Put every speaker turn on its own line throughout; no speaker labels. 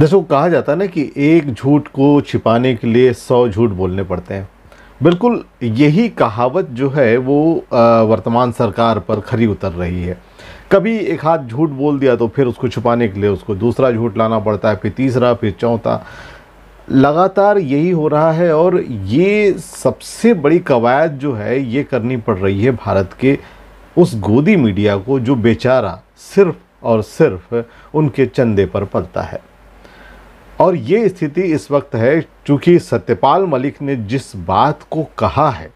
जैसे कहा जाता है ना कि एक झूठ को छिपाने के लिए सौ झूठ बोलने पड़ते हैं बिल्कुल यही कहावत जो है वो वर्तमान सरकार पर खरी उतर रही है कभी एक हाथ झूठ बोल दिया तो फिर उसको छुपाने के लिए उसको दूसरा झूठ लाना पड़ता है फिर तीसरा फिर चौथा लगातार यही हो रहा है और ये सबसे बड़ी कवायद जो है ये करनी पड़ रही है भारत के उस गोदी मीडिया को जो बेचारा सिर्फ और सिर्फ उनके चंदे पर पलता है और ये स्थिति इस वक्त है चूँकि सत्यपाल मलिक ने जिस बात को कहा है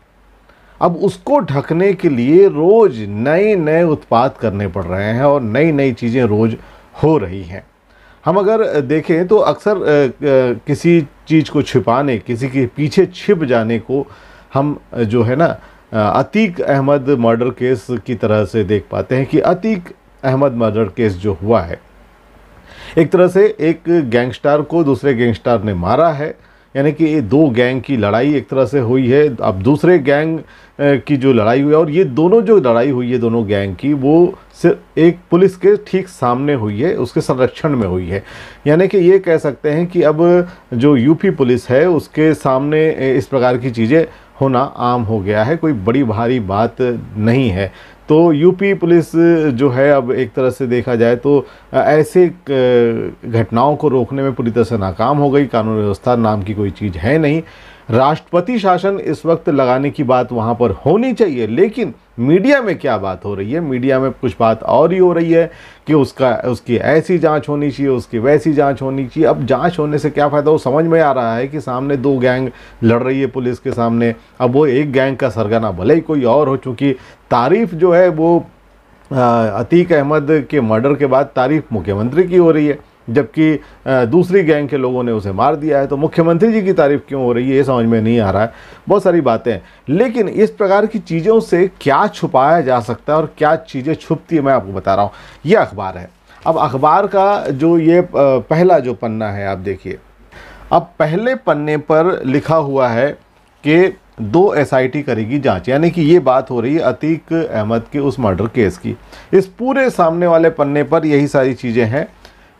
अब उसको ढकने के लिए रोज़ नए नए उत्पाद करने पड़ रहे हैं और नई नई चीज़ें रोज़ हो रही हैं हम अगर देखें तो अक्सर किसी चीज़ को छिपाने किसी के पीछे छिप जाने को हम जो है ना अतीक अहमद मर्डर केस की तरह से देख पाते हैं कि अतीक अहमद मर्डर केस जो हुआ है एक तरह से एक गैंगस्टर को दूसरे गैंगस्टर ने मारा है यानी कि ये दो गैंग की लड़ाई एक तरह से हुई है अब दूसरे गैंग की जो लड़ाई हुई है और ये दोनों जो लड़ाई हुई है दोनों गैंग की वो सिर्फ एक पुलिस के ठीक सामने हुई है उसके संरक्षण में हुई है यानी कि ये कह सकते हैं कि अब जो यूपी पुलिस है उसके सामने इस प्रकार की चीज़ें होना आम हो गया है कोई बड़ी भारी बात नहीं है तो यूपी पुलिस जो है अब एक तरह से देखा जाए तो ऐसे घटनाओं को रोकने में पूरी तरह से नाकाम हो गई कानून व्यवस्था नाम की कोई चीज़ है नहीं राष्ट्रपति शासन इस वक्त लगाने की बात वहाँ पर होनी चाहिए लेकिन मीडिया में क्या बात हो रही है मीडिया में कुछ बात और ही हो रही है कि उसका उसकी ऐसी जांच होनी चाहिए उसकी वैसी जांच होनी चाहिए अब जांच होने से क्या फ़ायदा वो समझ में आ रहा है कि सामने दो गैंग लड़ रही है पुलिस के सामने अब वो एक गैंग का सरगना भले ही कोई और हो चूँकि तारीफ जो है वो अतीक अहमद के मर्डर के बाद तारीफ मुख्यमंत्री की हो रही है जबकि दूसरी गैंग के लोगों ने उसे मार दिया है तो मुख्यमंत्री जी की तारीफ क्यों हो रही है ये समझ में नहीं आ रहा है बहुत सारी बातें लेकिन इस प्रकार की चीज़ों से क्या छुपाया जा सकता है और क्या चीज़ें छुपती है मैं आपको बता रहा हूँ ये अखबार है अब अखबार का जो ये पहला जो पन्ना है आप देखिए अब पहले पन्ने पर लिखा हुआ है कि दो एसआईटी करेगी जांच यानी कि ये बात हो रही है अतीक अहमद के उस मर्डर केस की इस पूरे सामने वाले पन्ने पर यही सारी चीज़ें हैं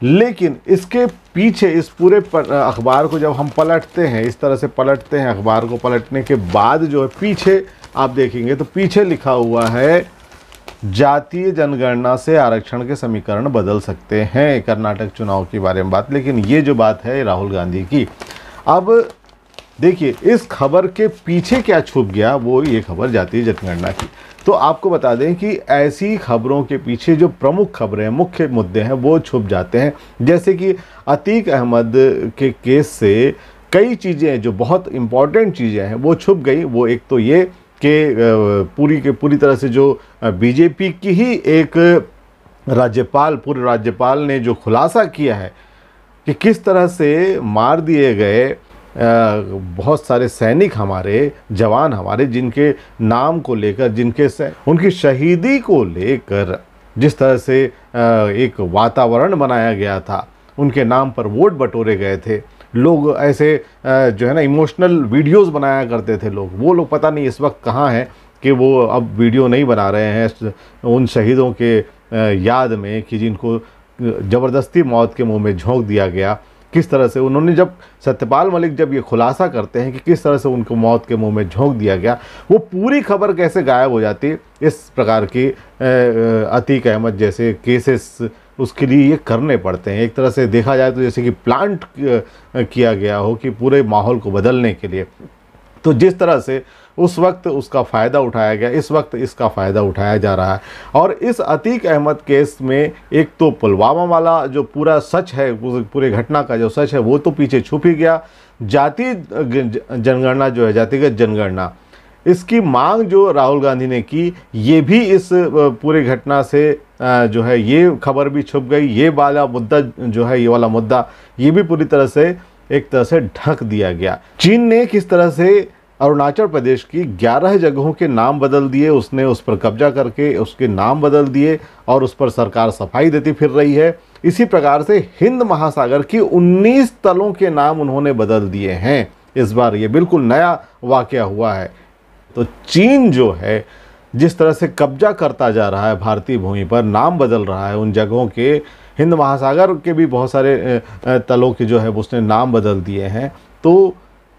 लेकिन इसके पीछे इस पूरे अखबार को जब हम पलटते हैं इस तरह से पलटते हैं अखबार को पलटने के बाद जो है पीछे आप देखेंगे तो पीछे लिखा हुआ है जातीय जनगणना से आरक्षण के समीकरण बदल सकते हैं कर्नाटक चुनाव के बारे में बात लेकिन ये जो बात है राहुल गांधी की अब देखिए इस खबर के पीछे क्या छुप गया वो ये खबर जाती है जनगणना की तो आपको बता दें कि ऐसी खबरों के पीछे जो प्रमुख खबरें हैं मुख्य मुद्दे हैं वो छुप जाते हैं जैसे कि अतीक अहमद के केस से कई चीज़ें जो बहुत इम्पॉर्टेंट चीज़ें हैं वो छुप गई वो एक तो ये कि पूरी के पूरी तरह से जो बीजेपी की ही एक राज्यपाल पूर्व राज्यपाल ने जो खुलासा किया है कि किस तरह से मार दिए गए बहुत सारे सैनिक हमारे जवान हमारे जिनके नाम को लेकर जिनके उनकी शहीदी को लेकर जिस तरह से एक वातावरण बनाया गया था उनके नाम पर वोट बटोरे गए थे लोग ऐसे जो है ना इमोशनल वीडियोस बनाया करते थे लोग वो लोग पता नहीं इस वक्त कहाँ हैं कि वो अब वीडियो नहीं बना रहे हैं उन शहीदों के याद में कि जिनको ज़बरदस्ती मौत के मुंह में झोंक दिया गया किस तरह से उन्होंने जब सत्यपाल मलिक जब ये खुलासा करते हैं कि किस तरह से उनको मौत के मुंह में झोंक दिया गया वो पूरी खबर कैसे गायब हो जाती इस प्रकार की अतीक अहमद जैसे केसेस उसके लिए ये करने पड़ते हैं एक तरह से देखा जाए तो जैसे कि प्लांट किया गया हो कि पूरे माहौल को बदलने के लिए तो जिस तरह से उस वक्त उसका फ़ायदा उठाया गया इस वक्त इसका फ़ायदा उठाया जा रहा है और इस अतीक अहमद केस में एक तो पुलवामा वाला जो पूरा सच है पूरे घटना का जो सच है वो तो पीछे छुप ही गया जाति जनगणना जो है जातिगत जनगणना इसकी मांग जो राहुल गांधी ने की ये भी इस पूरे घटना से जो है ये खबर भी छुप गई ये वाला मुद्दा जो है ये वाला मुद्दा ये भी पूरी तरह से एक तरह से ढक दिया गया चीन ने किस तरह से अरुणाचल प्रदेश की 11 जगहों के नाम बदल दिए उसने उस पर कब्जा करके उसके नाम बदल दिए और उस पर सरकार सफाई देती फिर रही है इसी प्रकार से हिंद महासागर की 19 तलों के नाम उन्होंने बदल दिए हैं इस बार ये बिल्कुल नया वाक़ हुआ है तो चीन जो है जिस तरह से कब्जा करता जा रहा है भारतीय भूमि पर नाम बदल रहा है उन जगहों के हिंद महासागर के भी बहुत सारे तलों के जो है उसने नाम बदल दिए हैं तो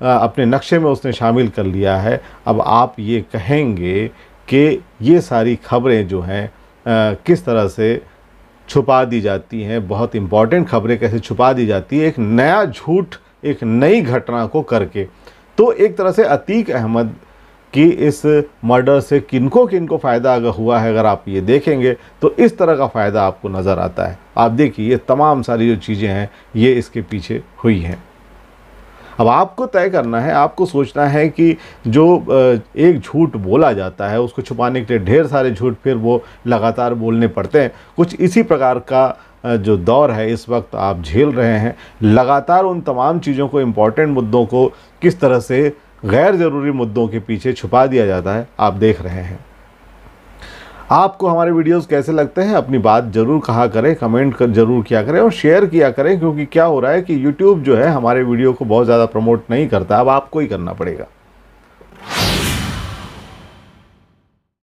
अपने नक्शे में उसने शामिल कर लिया है अब आप ये कहेंगे कि ये सारी खबरें जो हैं किस तरह से छुपा दी जाती हैं बहुत इम्पॉर्टेंट खबरें कैसे छुपा दी जाती है एक नया झूठ एक नई घटना को करके तो एक तरह से अतीक अहमद कि इस मर्डर से किनको किनको फ़ायदा अगर हुआ है अगर आप ये देखेंगे तो इस तरह का फ़ायदा आपको नज़र आता है आप देखिए ये तमाम सारी जो चीज़ें हैं ये इसके पीछे हुई हैं अब आपको तय करना है आपको सोचना है कि जो एक झूठ बोला जाता है उसको छुपाने के लिए ढेर सारे झूठ फिर वो लगातार बोलने पड़ते हैं कुछ इसी प्रकार का जो दौर है इस वक्त आप झेल रहे हैं लगातार उन तमाम चीज़ों को इम्पॉर्टेंट मुद्दों को किस तरह से गैर ज़रूरी मुद्दों के पीछे छुपा दिया जाता है आप देख रहे हैं आपको हमारे वीडियोस कैसे लगते हैं अपनी बात ज़रूर कहा करें कमेंट कर ज़रूर किया करें और शेयर किया करें क्योंकि क्या हो रहा है कि यूट्यूब जो है हमारे वीडियो को बहुत ज़्यादा प्रमोट नहीं करता अब आपको ही करना पड़ेगा